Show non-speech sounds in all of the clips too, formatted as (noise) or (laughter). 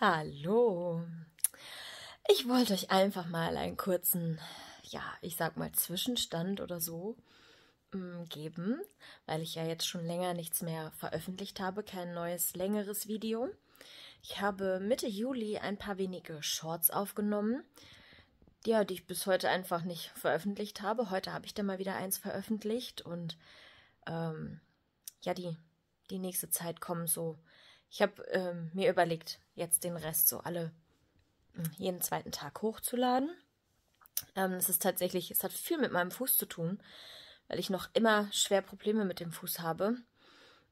Hallo. Ich wollte euch einfach mal einen kurzen, ja, ich sag mal Zwischenstand oder so mm, geben, weil ich ja jetzt schon länger nichts mehr veröffentlicht habe, kein neues längeres Video. Ich habe Mitte Juli ein paar wenige Shorts aufgenommen, ja, die ich bis heute einfach nicht veröffentlicht habe. Heute habe ich dann mal wieder eins veröffentlicht und ähm, ja, die, die nächste Zeit kommen so ich habe ähm, mir überlegt, jetzt den Rest so alle hm, jeden zweiten Tag hochzuladen. Ähm, es ist tatsächlich, es hat viel mit meinem Fuß zu tun, weil ich noch immer schwer Probleme mit dem Fuß habe.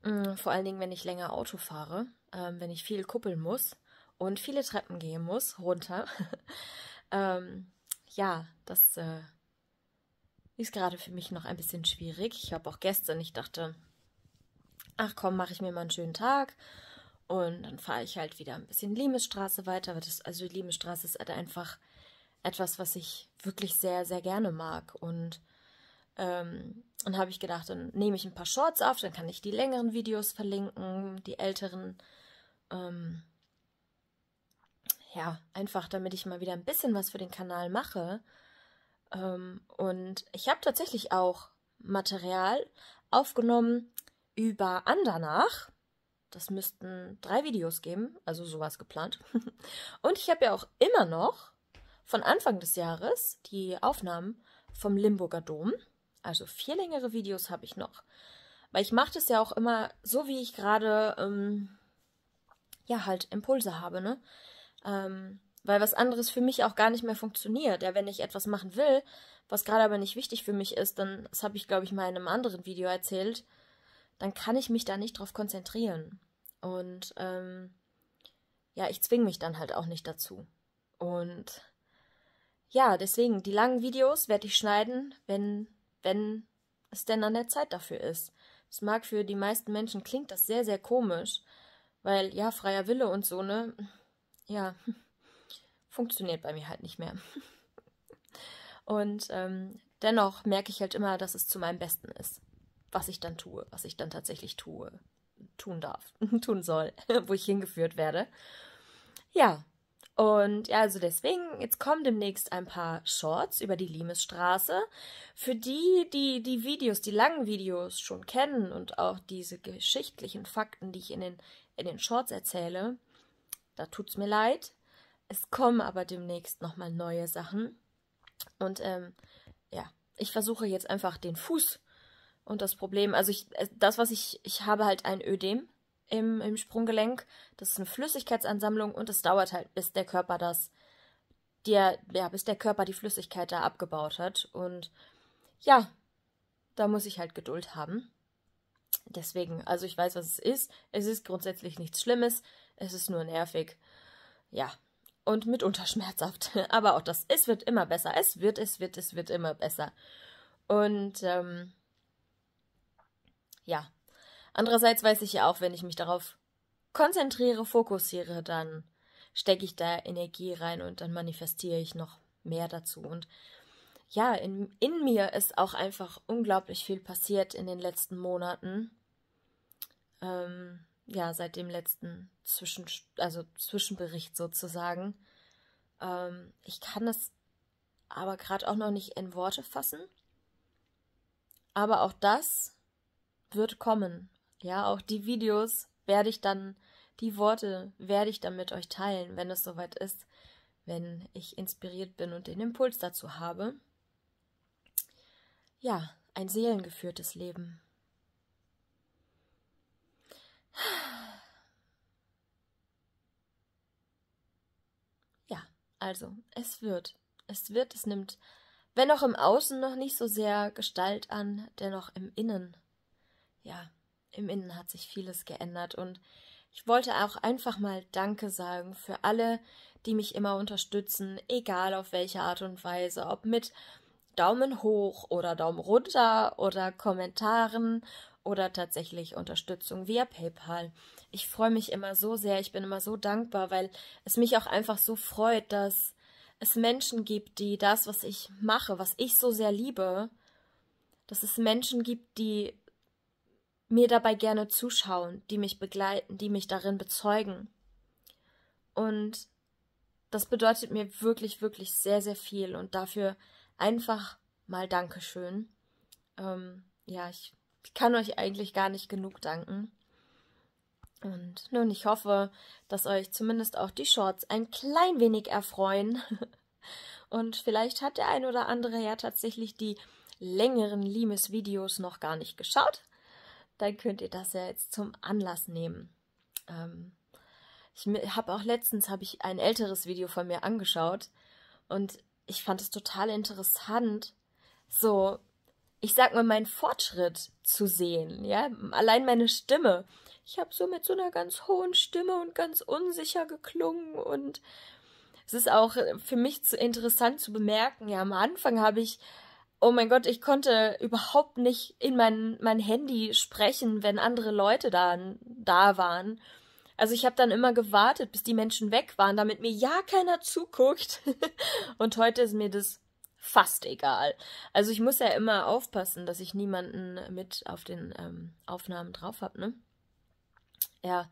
Ähm, vor allen Dingen, wenn ich länger Auto fahre, ähm, wenn ich viel kuppeln muss und viele Treppen gehen muss, runter. (laughs) Ähm, ja, das äh, ist gerade für mich noch ein bisschen schwierig. Ich habe auch gestern, ich dachte, ach komm, mache ich mir mal einen schönen Tag und dann fahre ich halt wieder ein bisschen Limesstraße weiter, weil das, also Limesstraße ist halt einfach etwas, was ich wirklich sehr, sehr gerne mag. Und ähm, dann habe ich gedacht, dann nehme ich ein paar Shorts auf, dann kann ich die längeren Videos verlinken, die älteren. Ähm, ja, einfach damit ich mal wieder ein bisschen was für den Kanal mache. Ähm, und ich habe tatsächlich auch Material aufgenommen über Andernach das müssten drei Videos geben, also sowas geplant. (laughs) Und ich habe ja auch immer noch von Anfang des Jahres die Aufnahmen vom Limburger Dom. Also vier längere Videos habe ich noch. Weil ich mache das ja auch immer so, wie ich gerade, ähm, ja, halt Impulse habe, ne? Ähm, weil was anderes für mich auch gar nicht mehr funktioniert. Ja, wenn ich etwas machen will, was gerade aber nicht wichtig für mich ist, dann, das habe ich, glaube ich, mal in einem anderen Video erzählt, dann kann ich mich da nicht drauf konzentrieren. Und ähm, ja, ich zwinge mich dann halt auch nicht dazu. Und ja, deswegen, die langen Videos werde ich schneiden, wenn, wenn es denn an der Zeit dafür ist. Es mag für die meisten Menschen klingt das sehr, sehr komisch, weil ja, freier Wille und so, ne? Ja, (laughs) funktioniert bei mir halt nicht mehr. (laughs) Und ähm, dennoch merke ich halt immer, dass es zu meinem Besten ist was ich dann tue, was ich dann tatsächlich tue, tun darf, (laughs) tun soll, (laughs) wo ich hingeführt werde. Ja, und ja, also deswegen, jetzt kommen demnächst ein paar Shorts über die Limesstraße. Für die, die die Videos, die langen Videos schon kennen und auch diese geschichtlichen Fakten, die ich in den, in den Shorts erzähle, da tut es mir leid. Es kommen aber demnächst nochmal neue Sachen. Und ähm, ja, ich versuche jetzt einfach den Fuß und das Problem, also ich, äh, das, was ich, ich habe halt ein Ödem im, im Sprunggelenk. Das ist eine Flüssigkeitsansammlung und es dauert halt, bis der Körper das, der, ja, bis der Körper die Flüssigkeit da abgebaut hat. Und ja, da muss ich halt Geduld haben. Deswegen, also ich weiß, was es ist. Es ist grundsätzlich nichts Schlimmes. Es ist nur nervig. Ja. Und mitunter schmerzhaft. (laughs) Aber auch das, es wird immer besser. Es wird, es wird, es wird immer besser. Und ähm, ja. Andererseits weiß ich ja auch, wenn ich mich darauf konzentriere, fokussiere, dann stecke ich da Energie rein und dann manifestiere ich noch mehr dazu. Und ja, in, in mir ist auch einfach unglaublich viel passiert in den letzten Monaten. Ähm, ja, seit dem letzten Zwischen, also Zwischenbericht sozusagen. Ähm, ich kann das aber gerade auch noch nicht in Worte fassen. Aber auch das wird kommen. Ja, auch die Videos werde ich dann, die Worte werde ich dann mit euch teilen, wenn es soweit ist, wenn ich inspiriert bin und den Impuls dazu habe. Ja, ein seelengeführtes Leben. Ja, also, es wird. Es wird, es nimmt, wenn auch im Außen noch nicht so sehr Gestalt an, dennoch im Innen ja, im Innen hat sich vieles geändert und ich wollte auch einfach mal Danke sagen für alle, die mich immer unterstützen, egal auf welche Art und Weise, ob mit Daumen hoch oder Daumen runter oder Kommentaren oder tatsächlich Unterstützung via PayPal. Ich freue mich immer so sehr, ich bin immer so dankbar, weil es mich auch einfach so freut, dass es Menschen gibt, die das, was ich mache, was ich so sehr liebe, dass es Menschen gibt, die mir dabei gerne zuschauen, die mich begleiten, die mich darin bezeugen. Und das bedeutet mir wirklich, wirklich sehr, sehr viel und dafür einfach mal Dankeschön. Ähm, ja, ich, ich kann euch eigentlich gar nicht genug danken. Und nun, ich hoffe, dass euch zumindest auch die Shorts ein klein wenig erfreuen. (laughs) und vielleicht hat der ein oder andere ja tatsächlich die längeren Limes-Videos noch gar nicht geschaut dann könnt ihr das ja jetzt zum Anlass nehmen. Ähm, ich habe auch letztens habe ich ein älteres Video von mir angeschaut und ich fand es total interessant, so ich sag mal meinen Fortschritt zu sehen, ja, allein meine Stimme. Ich habe so mit so einer ganz hohen Stimme und ganz unsicher geklungen und es ist auch äh, für mich zu interessant zu bemerken, ja, am Anfang habe ich oh mein Gott, ich konnte überhaupt nicht in mein, mein Handy sprechen, wenn andere Leute da, da waren. Also ich habe dann immer gewartet, bis die Menschen weg waren, damit mir ja keiner zuguckt. (laughs) Und heute ist mir das fast egal. Also ich muss ja immer aufpassen, dass ich niemanden mit auf den ähm, Aufnahmen drauf habe, ne? Ja,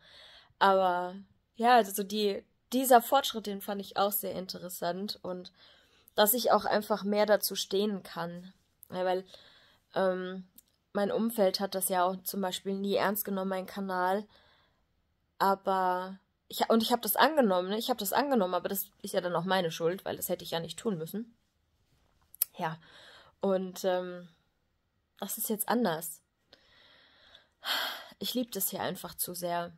aber ja, also die, dieser Fortschritt, den fand ich auch sehr interessant und dass ich auch einfach mehr dazu stehen kann. Ja, weil ähm, mein Umfeld hat das ja auch zum Beispiel nie ernst genommen, mein Kanal. Aber ich, und ich habe das angenommen, ne? ich habe das angenommen, aber das ist ja dann auch meine Schuld, weil das hätte ich ja nicht tun müssen. Ja, und ähm, das ist jetzt anders. Ich liebe das hier einfach zu sehr.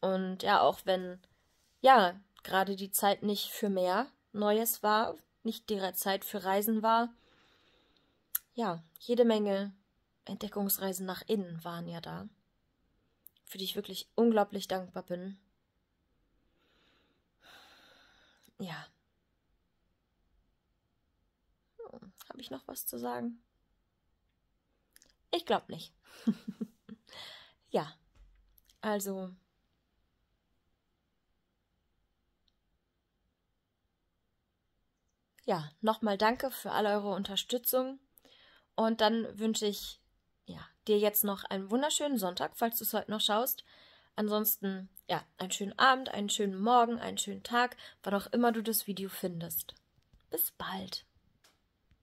Und ja, auch wenn, ja, gerade die Zeit nicht für mehr Neues war, nicht derer Zeit für Reisen war. Ja, jede Menge Entdeckungsreisen nach innen waren ja da, für die ich wirklich unglaublich dankbar bin. Ja. Hm, oh, Habe ich noch was zu sagen? Ich glaube nicht. (laughs) ja. Also, ja, nochmal danke für all eure Unterstützung. Und dann wünsche ich ja, dir jetzt noch einen wunderschönen Sonntag, falls du es heute noch schaust. Ansonsten, ja, einen schönen Abend, einen schönen Morgen, einen schönen Tag, wann auch immer du das Video findest. Bis bald.